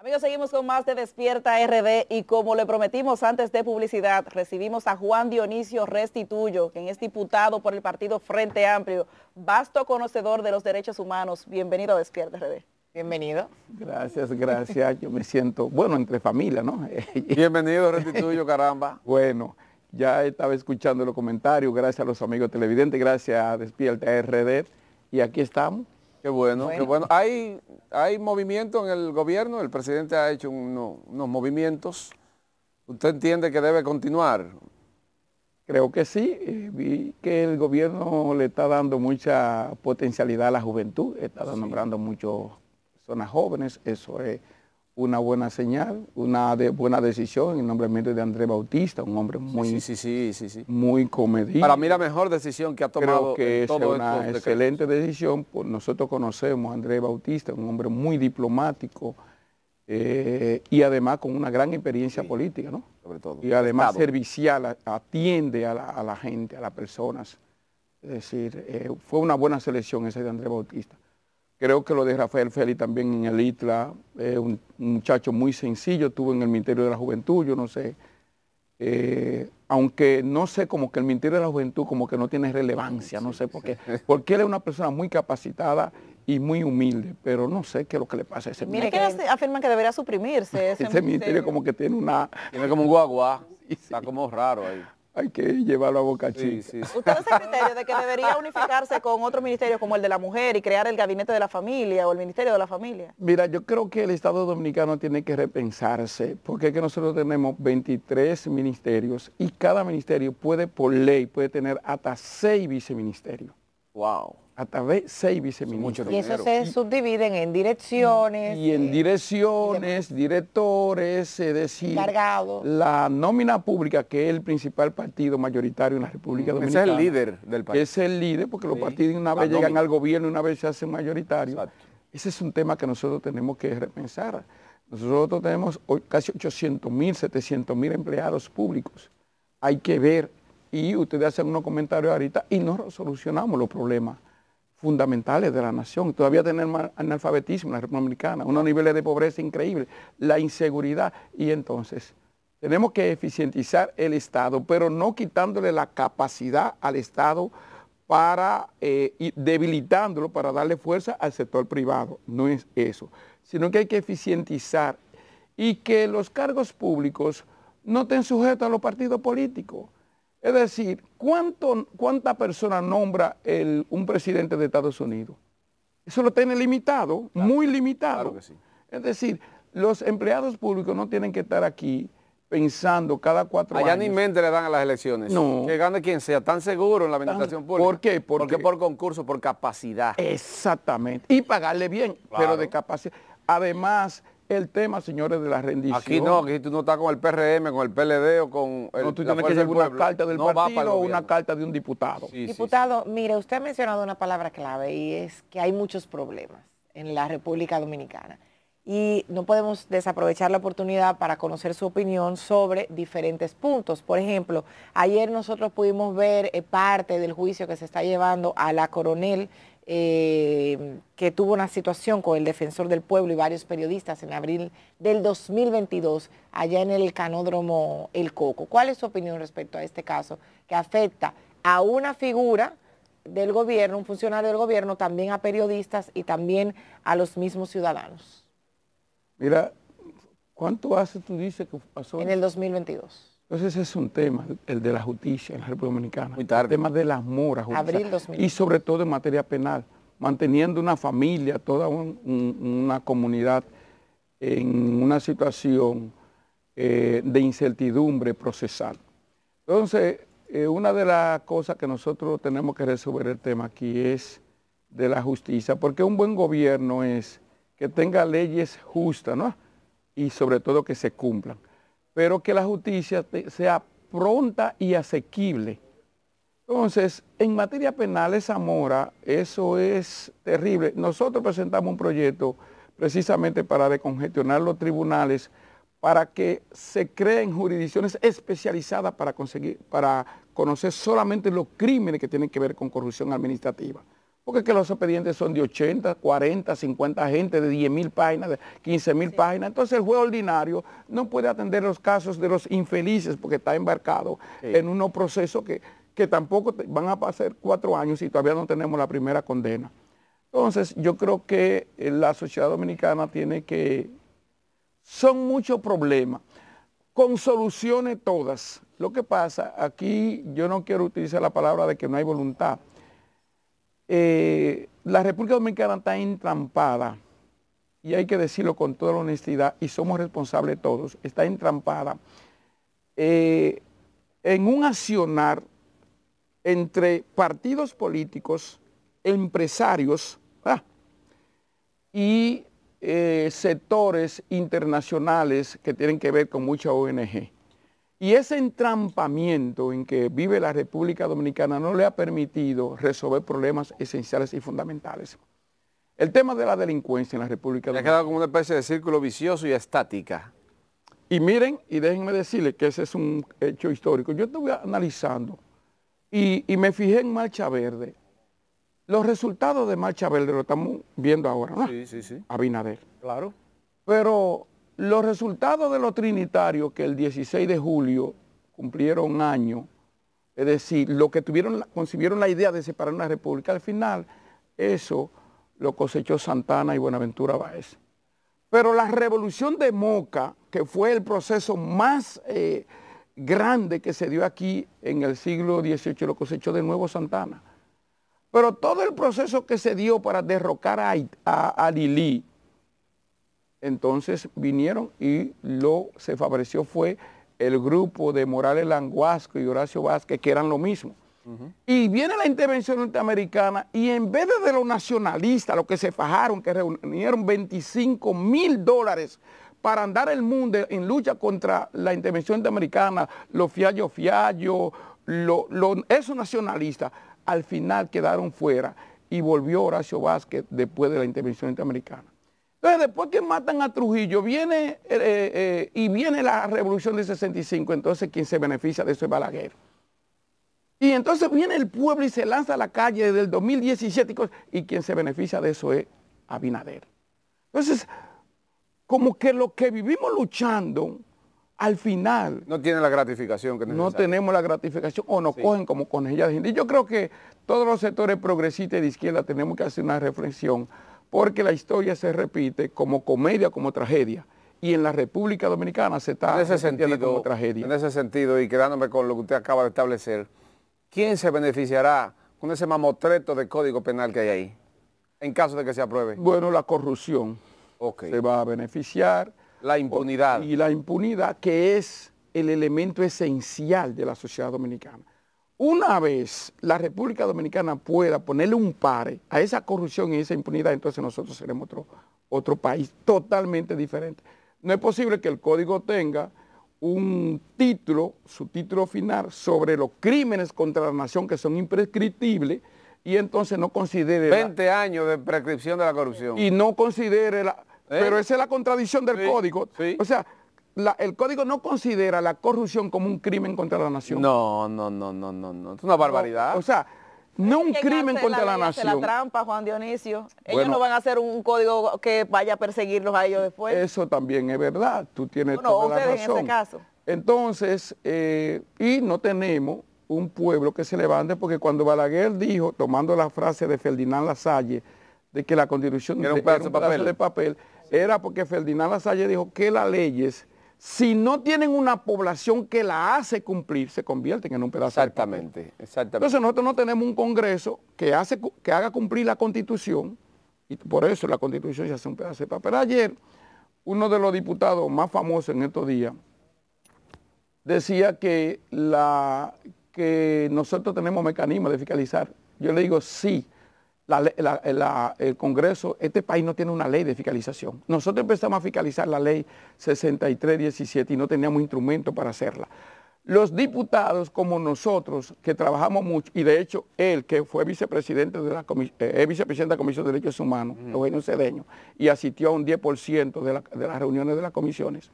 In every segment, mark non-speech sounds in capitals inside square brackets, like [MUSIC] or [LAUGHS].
Amigos, seguimos con más de Despierta RD y como le prometimos antes de publicidad, recibimos a Juan Dionisio Restituyo, quien es diputado por el partido Frente Amplio, vasto conocedor de los derechos humanos. Bienvenido a Despierta RD. Bienvenido. Gracias, gracias. Yo me siento, bueno, entre familia, ¿no? [LAUGHS] Bienvenido, Restituyo, caramba. bueno, ya estaba escuchando los comentarios, gracias a los amigos televidentes, gracias a Despierta RD y aquí estamos Qué bueno, qué bueno. Hay, hay movimiento en el gobierno, el presidente ha hecho unos movimientos. ¿Usted entiende que debe continuar? Creo que sí. Vi que el gobierno le está dando mucha potencialidad a la juventud, está nombrando muchas personas jóvenes, eso es una buena señal, una buena decisión, el nombramiento de Andrés Bautista, un hombre muy, sí, sí, sí, muy comedido. Para mí la mejor decisión que ha tomado Creo que es una excelente decisión, pues nosotros conocemos a Andrés Bautista, un hombre muy diplomático eh, y además con una gran experiencia política, ¿no? Sobre todo. Y además servicial, atiende a la, gente, a las personas. Es decir, eh, fue una buena selección esa de Andrés Bautista. Creo que lo de Rafael Feli también en el ITLA, eh, un, muchacho muy sencillo, estuvo en el Ministerio de la Juventud, yo no sé. Eh, aunque no sé, como que el Ministerio de la Juventud como que no tiene relevancia, no sé por qué. Porque él es una persona muy capacitada y muy humilde, pero no sé qué es lo que le pasa a ese Mire, que afirman que debería suprimirse ese, [LAUGHS] ministerio. como que tiene una... Tiene como un guagua, [LAUGHS] está como raro ahí hay que llevarlo a Boca Chica. criterio de que debería unificarse con otros ministerios como el de la mujer y crear el gabinete de la familia o el ministerio de la familia? Mira, yo creo que el Estado Dominicano tiene que repensarse porque es que nosotros tenemos 23 ministerios y cada ministerio puede por ley, puede tener hasta 6 viceministerios. Wow a de seis viceministros. Y eso se subdividen en direcciones. Y en direcciones, directores, es decir, la nómina pública, que es el principal partido mayoritario en la República Dominicana. Mm. es el líder del país. Es el líder, porque los partidos una vez llegan al gobierno, y una vez se hacen mayoritarios. Ese es un tema que nosotros tenemos que repensar. Nosotros tenemos casi 800 mil, mil empleados públicos. Hay que ver, y ustedes hacen unos comentarios ahorita, y no solucionamos los problemas fundamentales de la nación. Todavía tenemos analfabetismo en la República Dominicana, unos niveles de pobreza increíbles, la inseguridad. Y entonces, tenemos que eficientizar el Estado, pero no quitándole la capacidad al Estado para eh, debilitándolo, para darle fuerza al sector privado. No es eso, sino que hay que eficientizar y que los cargos públicos no estén sujetos a los partidos políticos. Es decir, ¿cuánto, ¿cuánta persona nombra un presidente de Estados Unidos? Eso lo tiene limitado, muy limitado. que sí. Es decir, los empleados públicos no tienen que estar aquí pensando cada cuatro años. Allá ni mente le dan a las elecciones. No. Que gane quien sea, tan seguro en la administración pública. ¿Por qué? Porque, por concurso, por capacidad. Exactamente. Y pagarle bien, pero de capacidad. Además, el tema, señores, de la rendición. Aquí no, aquí tú no estás con el PRM, con el PLD o con el No, tú tienes que una carta del partido o una carta de un diputado. diputado, mire, usted ha mencionado una palabra clave y es que hay muchos problemas en la República Dominicana. Y no podemos desaprovechar la oportunidad para conocer su opinión sobre diferentes puntos. Por ejemplo, ayer nosotros pudimos ver eh, parte del juicio que se está llevando a la coronel Em, que tuvo una situación con el defensor del pueblo y varios periodistas en abril del 2022 allá en el canódromo El Coco. ¿Cuál es su opinión respecto a este caso que afecta a una figura del gobierno, un funcionario del gobierno, también a periodistas y también a los mismos ciudadanos? Mira, ¿cuánto hace tú dices que pasó? En el 2022. Entonces ese es un tema, el de la justicia en la República Dominicana. El tema de las muras. Abril Y sobre todo en materia penal, manteniendo una familia, toda una comunidad en una situación eh, de incertidumbre procesal. Entonces, eh, una de las cosas que nosotros tenemos que resolver el tema aquí es de la justicia, porque un buen gobierno es que tenga leyes justas, ¿no? Y sobre todo que se cumplan pero que la justicia sea pronta y asequible. Entonces, en materia penal, Zamora, eso es terrible. Nosotros presentamos un proyecto precisamente para decongestionar los tribunales, para que se creen jurisdicciones especializadas para, conseguir, para conocer solamente los crímenes que tienen que ver con corrupción administrativa. Porque que los expedientes son de 80, 40, 50 gente, de 10 mil páginas, de 15 mil páginas. Entonces el juez ordinario no puede atender los casos de los infelices porque está embarcado en unos procesos que, que tampoco van a pasar cuatro años y todavía no tenemos la primera condena. Entonces yo creo que eh, la sociedad dominicana tiene que... Son muchos problemas, con soluciones todas. Lo que pasa, aquí yo no quiero utilizar la palabra de que no hay voluntad eh, la República Dominicana está entrampada, y hay que decirlo con toda la honestidad, y somos responsables todos, está entrampada eh, en un accionar entre partidos políticos, empresarios ah, y eh, sectores internacionales que tienen que ver con mucha ONG. Y ese entrampamiento en que vive la República Dominicana no le ha permitido resolver problemas esenciales y fundamentales. El tema de la delincuencia en la República Dominicana. Ha quedado como una especie de círculo vicioso y estática. Y miren, y déjenme decirles que ese es un hecho histórico. Yo estuve analizando y, y me fijé en Marcha Verde. Los resultados de Marcha Verde lo estamos viendo ahora, ¿no? Sí, sí, sí. Abinader. Claro. Pero los resultados de los trinitarios que el 16 de julio cumplieron año, es decir, lo que tuvieron, concibieron la idea de separar una república, al final eso lo cosechó Santana y Buenaventura Báez. Pero la revolución de Moca, que fue el proceso más eh, grande que se dio aquí en el siglo XVIII, lo cosechó de nuevo Santana. Pero todo el proceso que se dio para derrocar a, a, a Lili, entonces vinieron y lo se favoreció fue el grupo de Morales Languasco y Horacio Vázquez, que eran lo mismo. Y viene la intervención norteamericana y en vez de, los nacionalistas, los que se fajaron, que reunieron 25 mil dólares para andar el mundo en lucha contra la intervención norteamericana, los fiallo fiallo, esos nacionalistas, al final quedaron fuera y volvió Horacio Vázquez después de la intervención norteamericana. Entonces, después que matan a Trujillo, viene eh, eh, y viene la revolución del 65, entonces quien se beneficia de eso es Balaguer. Y entonces viene el pueblo y se lanza a la calle del 2017 y quien se beneficia de eso es Abinader. Entonces, como que lo que vivimos luchando, al final... No tiene la gratificación que necesitamos. No tenemos la gratificación o nos cogen como conejillas de gente. yo creo que todos los sectores progresistas de izquierda tenemos que hacer una reflexión porque la historia se repite como comedia, como tragedia. Y en la República Dominicana se está en ese sentido, como tragedia. En ese sentido, y quedándome con lo que usted acaba de establecer, ¿quién se beneficiará con ese mamotreto de código penal que hay ahí, en caso de que se apruebe? Bueno, la corrupción se va a beneficiar. La impunidad. Y la impunidad, que es el elemento esencial de la sociedad dominicana una vez la República Dominicana pueda ponerle un pare a esa corrupción y esa impunidad, entonces nosotros seremos otro, otro país totalmente diferente. No es posible que el código tenga un título, su título final, sobre los crímenes contra la nación que son imprescriptibles y entonces no considere... 20 años de prescripción de la corrupción. Y no considere... La, ¿Eh? Pero esa es la contradicción del código. O sea, el código no considera la corrupción como un crimen contra la nación. No, no, no, no, no, no. Es una barbaridad. O, sea, no un crimen contra la, nación. la trampa, Juan Dionisio. Ellos no van a hacer un, código que vaya a perseguirlos a ellos después. Eso también es verdad. Tú tienes toda la razón. caso. Entonces, eh, y no tenemos un pueblo que se levante porque cuando Balaguer dijo, tomando la frase de Ferdinand Lasalle, de que la constitución era un pedazo, de, de papel, era porque Ferdinand Lasalle dijo que las leyes si no tienen una población que la hace cumplir, se convierten en un pedazo exactamente, de Exactamente. Entonces nosotros no tenemos un Congreso que, hace, que haga cumplir la Constitución, y por eso la Constitución se hace un pedazo de papel. Ayer, uno de los diputados más famosos en estos días decía que, que nosotros tenemos mecanismos de fiscalizar. Yo le digo, sí, eh, el Congreso, este país no tiene una ley de fiscalización. Nosotros empezamos a fiscalizar la ley 6317 y no teníamos instrumento para hacerla. Los diputados como nosotros, que trabajamos mucho, y de hecho él, que fue vicepresidente de la, eh, Comisión de Derechos Humanos, Eugenio Cedeño, y asistió a un 10% de las reuniones de las comisiones,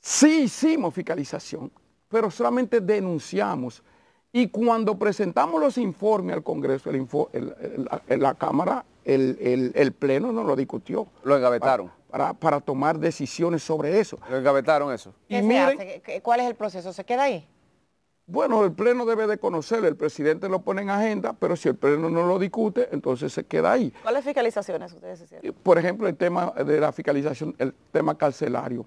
sí hicimos fiscalización, pero solamente denunciamos y cuando presentamos los informes al Congreso, el la Cámara, el, Pleno no lo discutió. Lo engavetaron. Para, tomar decisiones sobre eso. Lo engavetaron eso. ¿Cuál es el proceso? ¿Se queda ahí? Bueno, el Pleno debe de conocerlo, el presidente lo pone en agenda, pero si el Pleno no lo discute, entonces se queda ahí. ¿Cuáles fiscalizaciones ustedes hicieron? Eh, por ejemplo, el tema de la fiscalización, el tema carcelario,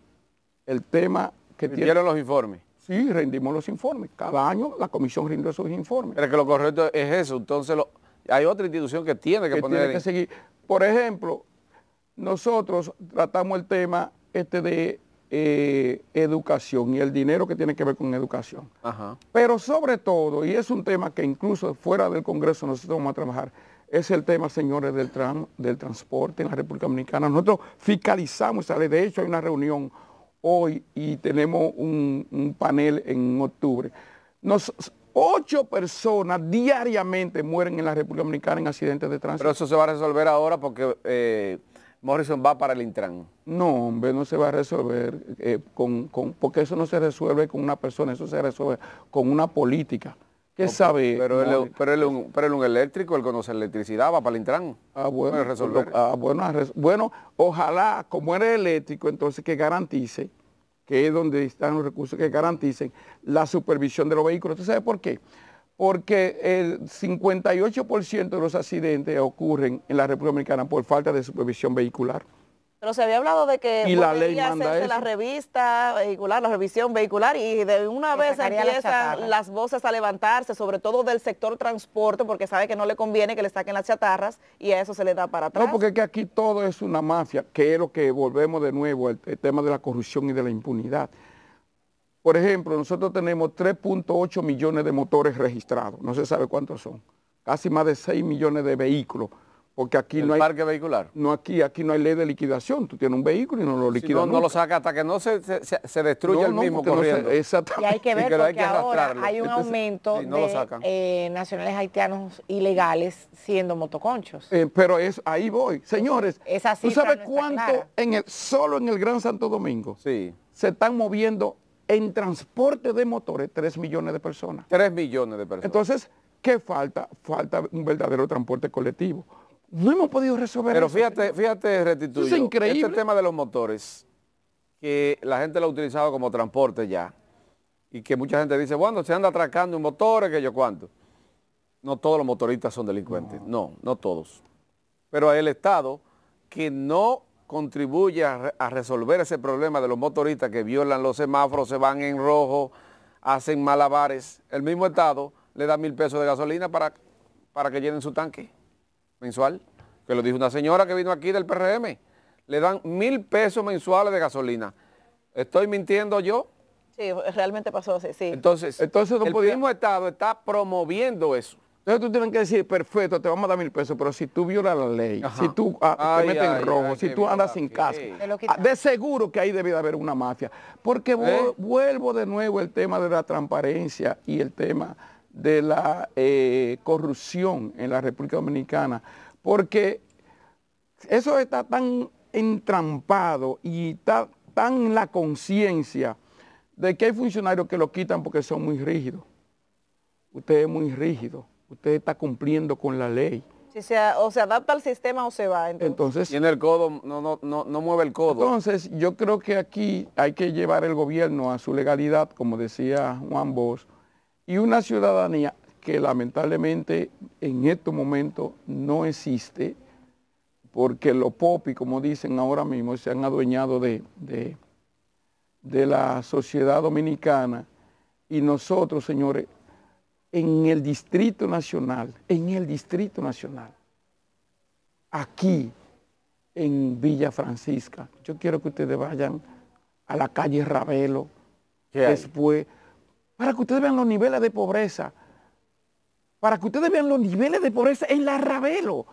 el tema que tiene... los informes. Sí, rendimos los informes. Cada año la comisión rinde sus informes. Pero que lo correcto es eso. Entonces hay otra institución que tiene que, que poner... Tiene que seguir. Por ejemplo, nosotros tratamos el tema este de eh, educación y el dinero que tiene que ver con educación. Pero sobre todo, y es un tema que incluso fuera del Congreso nosotros vamos a trabajar, es el tema, señores, del, del transporte en la República Dominicana. Nosotros fiscalizamos, ¿sale? de hecho hay una reunión hoy y tenemos un, panel en octubre. Nos, ocho personas diariamente mueren en la República Dominicana en accidentes de tránsito. Pero eso se va a resolver ahora porque eh, Morrison va para el Intran. No, hombre, no se va a resolver eh, con, porque eso no se resuelve con una persona, eso se resuelve con una política. ¿Qué sabe? Pero él, pero, un, eléctrico, él conoce electricidad, va para el Intran. Ah, bueno. Resolver? Ah, bueno, ojalá, como era eléctrico, entonces que garantice, que es donde están los recursos, que garanticen la supervisión de los vehículos. ¿Usted sabe por qué? Porque el 58% de los accidentes ocurren en la República Dominicana por falta de supervisión vehicular. Pero se había hablado de que y la ley hacerse la revista vehicular, la revisión vehicular, y de una vez empiezan las voces a levantarse, sobre todo del sector transporte, porque sabe que no le conviene que le saquen las chatarras y a eso se le da para atrás. No, porque aquí todo es una mafia, que es lo que volvemos de nuevo al tema de la corrupción y de la impunidad. Por ejemplo, nosotros tenemos 3.8 millones de motores registrados, no se sabe cuántos son, casi más de 6 millones de vehículos porque aquí no hay... vehicular? No, aquí, aquí no hay ley de liquidación. Tú tienes un vehículo y no lo liquidas no, lo saca hasta que no se, se, destruye el mismo corriendo. Y hay que ver que ahora hay un aumento de eh, nacionales haitianos ilegales siendo motoconchos. Eh, pero es, ahí voy. Señores, ¿tú sabes cuánto en el, solo en el Gran Santo Domingo sí. se están moviendo en transporte de motores 3 millones de personas? 3 millones de personas. Entonces, ¿qué falta? Falta un verdadero transporte colectivo no hemos podido resolver Pero fíjate, fíjate, Retituyo, este tema de los motores, que la gente lo ha utilizado como transporte ya, y que mucha gente dice, bueno, se anda atracando un motor, que yo cuánto. No todos los motoristas son delincuentes, no, no, todos. Pero el Estado, que no contribuye a, resolver ese problema de los motoristas que violan los semáforos, se van en rojo, hacen malabares, el mismo Estado le da mil pesos de gasolina para, para que llenen su tanque mensual, que lo dijo una señora que vino aquí del PRM. Le dan mil pesos mensuales de gasolina. ¿Estoy mintiendo yo? Sí, realmente pasó así, sí. Entonces, Entonces el mismo Estado está promoviendo eso. Entonces tú tienes que decir, perfecto, te vamos a dar mil pesos, pero si tú violas la ley, si tú ah, te metes en rojo, si tú andas sin casco, ah, de seguro que ahí debe de haber una mafia. Porque ¿Eh? vuelvo de nuevo el tema de la transparencia y el tema de la eh, corrupción en la República Dominicana, porque eso está tan entrampado y está tan la conciencia de que hay funcionarios que lo quitan porque son muy rígidos. Usted es muy rígido, usted está cumpliendo con la ley. Si se, o se adapta al sistema o se va. Entonces, entonces tiene el codo, no, no, no, no mueve el codo. Entonces yo creo que aquí hay que llevar el gobierno a su legalidad, como decía Juan Bosch, y una ciudadanía que lamentablemente en estos momentos no existe porque los popis, como dicen ahora mismo, se han adueñado de, de, de la sociedad dominicana y nosotros, señores, en el Distrito Nacional, en el Distrito Nacional, aquí en Villa Francisca, yo quiero que ustedes vayan a la calle Ravelo, después para que ustedes vean los niveles de pobreza, para que ustedes vean los niveles de pobreza en la Ravelo,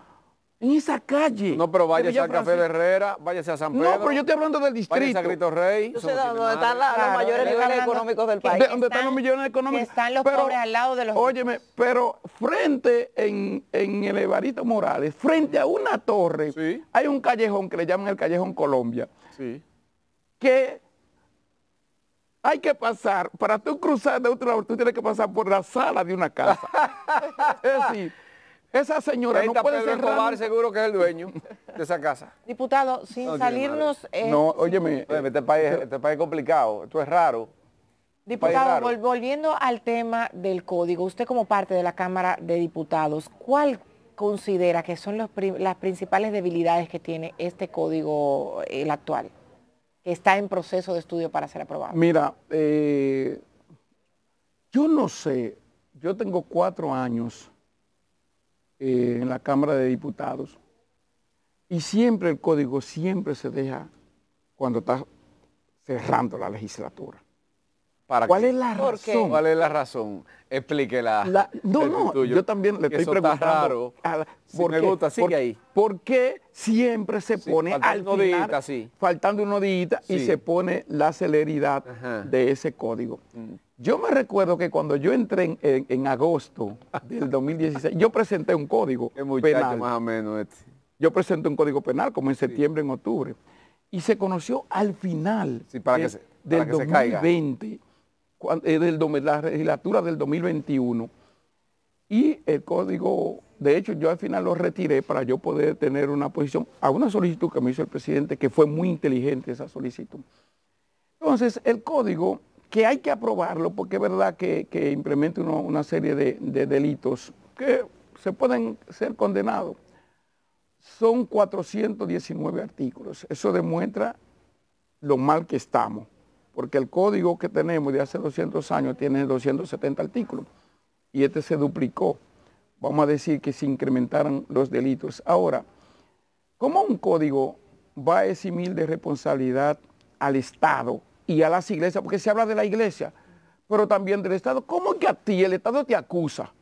en esa calle. No, pero váyase a Café de Herrera, váyase a San Pedro. No, pero yo estoy hablando del distrito. Váyase a Grito Rey. Yo sé dónde están los mayores niveles económicos del país. De, están, los millones económicos? Están los pobres al lado de los... Óyeme, pero frente en, en el Morales, frente a una torre, hay un callejón que le llaman el Callejón Colombia. Sí. Que hay que pasar, para tú cruzar de otro lado, tú tienes que pasar por la sala de una casa. [LAUGHS] es decir, esa señora no puede ser cerrar... seguro que es el dueño de esa casa. [LAUGHS] Diputado, sin salirnos... Eh, no, óyeme, eh, este, este, país, es complicado, esto es raro. Este Diputado, volviendo al tema del código, usted como parte de la Cámara de Diputados, ¿cuál considera que son las principales debilidades que tiene este código, el actual? que está en proceso de estudio para ser aprobado? Mira, eh, yo no sé, yo tengo cuatro años eh, en la Cámara de Diputados y siempre el código siempre se deja cuando está cerrando la legislatura. ¿Cuál, Es la razón? ¿Cuál es la razón? Explíquela. no, no, yo también le estoy preguntando. porque, por, qué siempre se pone al final, faltando una y se pone la celeridad de ese código? Mm. Yo me recuerdo que cuando yo entré en, agosto del 2016, yo presenté un código [LAUGHS] penal. más o menos este. Yo presenté un código penal como en septiembre, en octubre. Y se conoció al final del 2020. Eh, del, la legislatura del 2021 y el código, de hecho yo al final lo retiré para yo poder tener una posición a una solicitud que me hizo el presidente, que fue muy inteligente esa solicitud. Entonces, el código, que hay que aprobarlo, porque es verdad que, que implementa una serie de delitos que se pueden ser condenados, son 419 artículos. Eso demuestra lo mal que estamos porque el código que tenemos de hace 200 años tiene 270 artículos y este se duplicó. Vamos a decir que se incrementaron los delitos. Ahora, ¿cómo un código va a eximir de responsabilidad al Estado y a las iglesias? Porque se habla de la iglesia, pero también del Estado. ¿Cómo que a ti el Estado te acusa?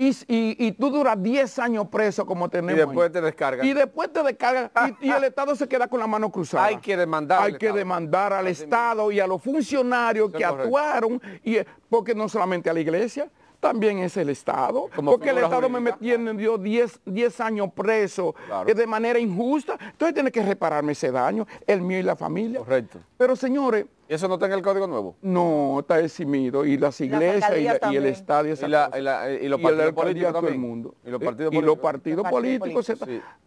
Y, tú duras 10 años preso como tenemos. Y después te descargan. Y después te descargan y, ah, el ah. Estado se queda con la mano cruzada. Hay que demandar. Hay que demandar al Estado y a los funcionarios que actuaron, y, eh, porque no solamente a la iglesia, también es el Estado. porque el Estado me metió 10, años preso eh, de manera injusta. Entonces tiene que repararme ese daño, el mío y la familia. Correcto. Pero señores... eso no está en el Código Nuevo? No, está eximido. Y las iglesias y, el Estado y, eh, y, los partidos políticos todo el mundo. Y los eh, partidos políticos,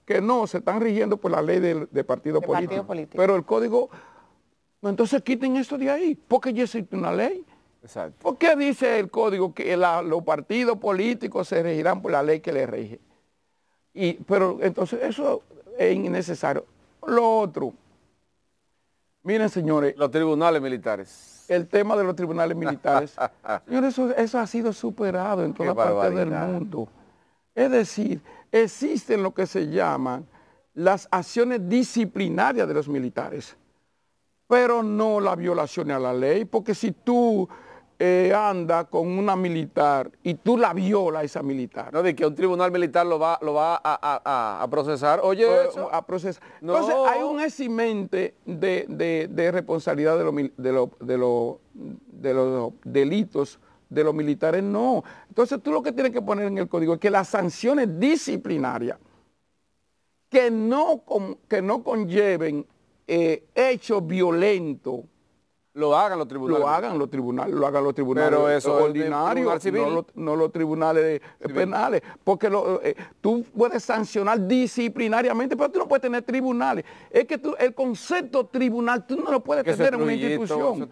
que no, se están rigiendo por la ley de, partidos políticos. Partido político. Pero el Código... Entonces quiten esto de ahí, porque ya existe una ley. ¿Por qué dice el código que los partidos políticos se regirán por la ley que les rige? Y, pero entonces eso es innecesario. Lo otro, miren señores. Los tribunales militares. El tema de los tribunales militares. [LAUGHS] señores, eso, ha sido superado en toda la parte del mundo. Es decir, existen lo que se llaman las acciones disciplinarias de los militares, pero no las violaciones a la ley, porque si tú eh, anda con una militar y tú la violas esa militar. No, de que un tribunal militar lo va, lo va a, procesar. Oye, a procesar. Entonces hay un eximente de, responsabilidad de, de, de, los delitos de los militares, no. Entonces tú lo que tienes que poner en el código es que las sanciones disciplinarias que no, que no conlleven eh, hechos violentos lo hagan los tribunales. Lo hagan los tribunales, lo hagan los tribunales Pero eso ordinarios, no, los tribunales eh, penales. Porque eh, tú puedes sancionar disciplinariamente, pero tú no puedes tener tribunales. Es que tú, el concepto tribunal tú no lo puedes tener en una institución.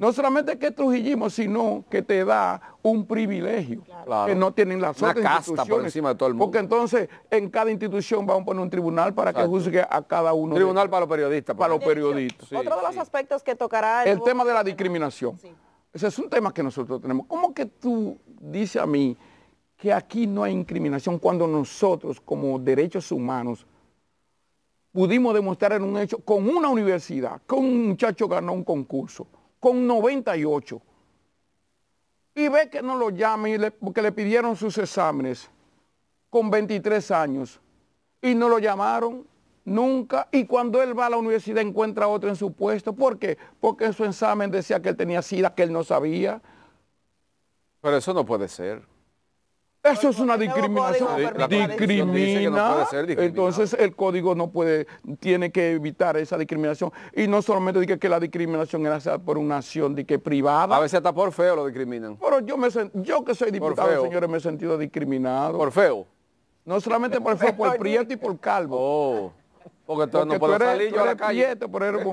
No solamente que trujillismo, sino que te da un privilegio que no tienen las otras casta instituciones. por encima de todo el mundo. Porque entonces en cada institución vamos a poner un tribunal para que juzgue a cada uno. Tribunal para los periodistas. Para, los periodistas. Otro de los aspectos que tocará el el tema de la discriminación. Ese es un tema que nosotros tenemos. ¿Cómo que tú dices a mí que aquí no hay incriminación cuando nosotros como derechos humanos pudimos demostrar en un hecho con una universidad, con un muchacho ganó un concurso, con 98, y ve que no lo llame porque le pidieron sus exámenes con 23 años y no lo llamaron nunca. Y cuando él va a la universidad encuentra a otro en su puesto. ¿Por qué? Porque en su examen decía que él tenía sida, que él no sabía. Pero eso no puede ser. Eso es una discriminación. Discrimina. entonces el código no puede, tiene que evitar esa discriminación. Y no solamente dice que la discriminación era sea por una acción de que privada. A veces hasta por feo lo discriminan. Pero yo me yo que soy diputado, señores, me he sentido discriminado. Por feo. No solamente por feo, por prieto y por calvo. Oh. Porque, porque no puedo salir yo la pero eres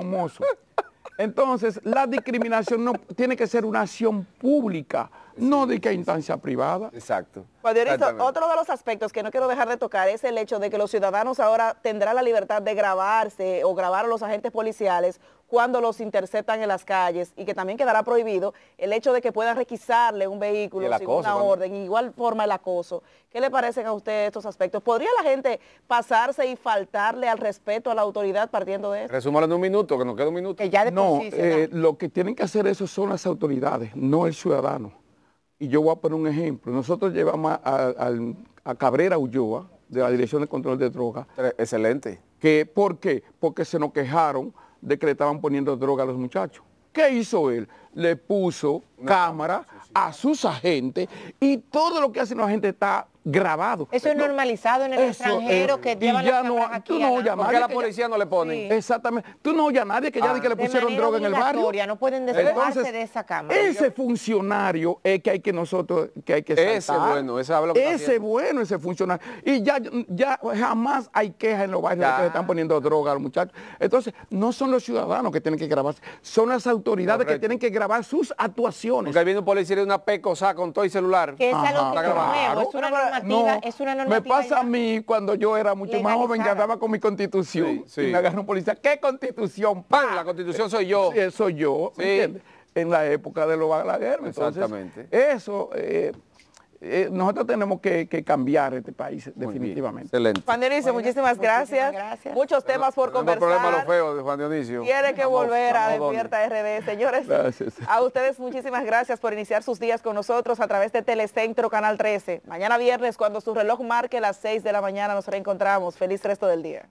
Entonces, la discriminación no tiene que ser una acción pública, no de que instancia privada. Exacto. Pues, otro de los aspectos que no quiero dejar de tocar es el hecho de que los ciudadanos ahora tendrán la libertad de grabarse o grabar a los agentes policiales cuando los interceptan en las calles y que también quedará prohibido el hecho de que puedan requisarle un vehículo sin una orden, igual forma el acoso. ¿Qué le parecen a ustedes estos aspectos? ¿Podría la gente pasarse y faltarle al respeto a la autoridad partiendo de esto? Resúmalo en un minuto, que nos queda un minuto. no, eh, lo que tienen que hacer eso son las autoridades, no el ciudadano. Y yo voy a poner un ejemplo. Nosotros llevamos a, Cabrera Ulloa, de la Dirección de Control de Drogas. Excelente. ¿Por qué? Porque se nos quejaron de que le estaban poniendo droga a los muchachos. ¿Qué hizo él? Le puso cámara a sus agentes y todo lo que hacen los agentes está grabado. Eso es normalizado en el extranjero que llevan ya no, a la policía no le ponen. Exactamente. Tú no oyes a nadie que ya ah. que le pusieron droga en el barrio. No pueden de esa cámara. Ese funcionario es que hay que nosotros, que hay que saltar. Ese bueno, ese habla Ese bueno, ese funcionario. Y ya, ya jamás hay quejas en los barrios de que se están poniendo droga a los muchachos. Entonces, no son los ciudadanos que tienen que grabarse, son las autoridades que tienen que grabar sus actuaciones. Porque viene un policía de una pecosa con todo el celular. Que es no, es una Me pasa a mí cuando yo era mucho más joven que andaba con mi constitución. Sí, me agarró un policía, ¿qué constitución? ¡Pam! Ah, la constitución soy yo. Sí, soy yo, entiendes? En la época de los Balaguer. Exactamente. eso... Eh, eh, nosotros tenemos que, cambiar este país definitivamente. Juan Dionisio, muchísimas, gracias. Muchos temas por conversar. problema lo feo Juan Dionisio. Tiene que volver a Despierta RD. Señores, a ustedes muchísimas gracias por iniciar sus días con nosotros a través de Telecentro Canal 13. Mañana viernes, cuando su reloj marque las 6 de la mañana, nos reencontramos. Feliz resto del día.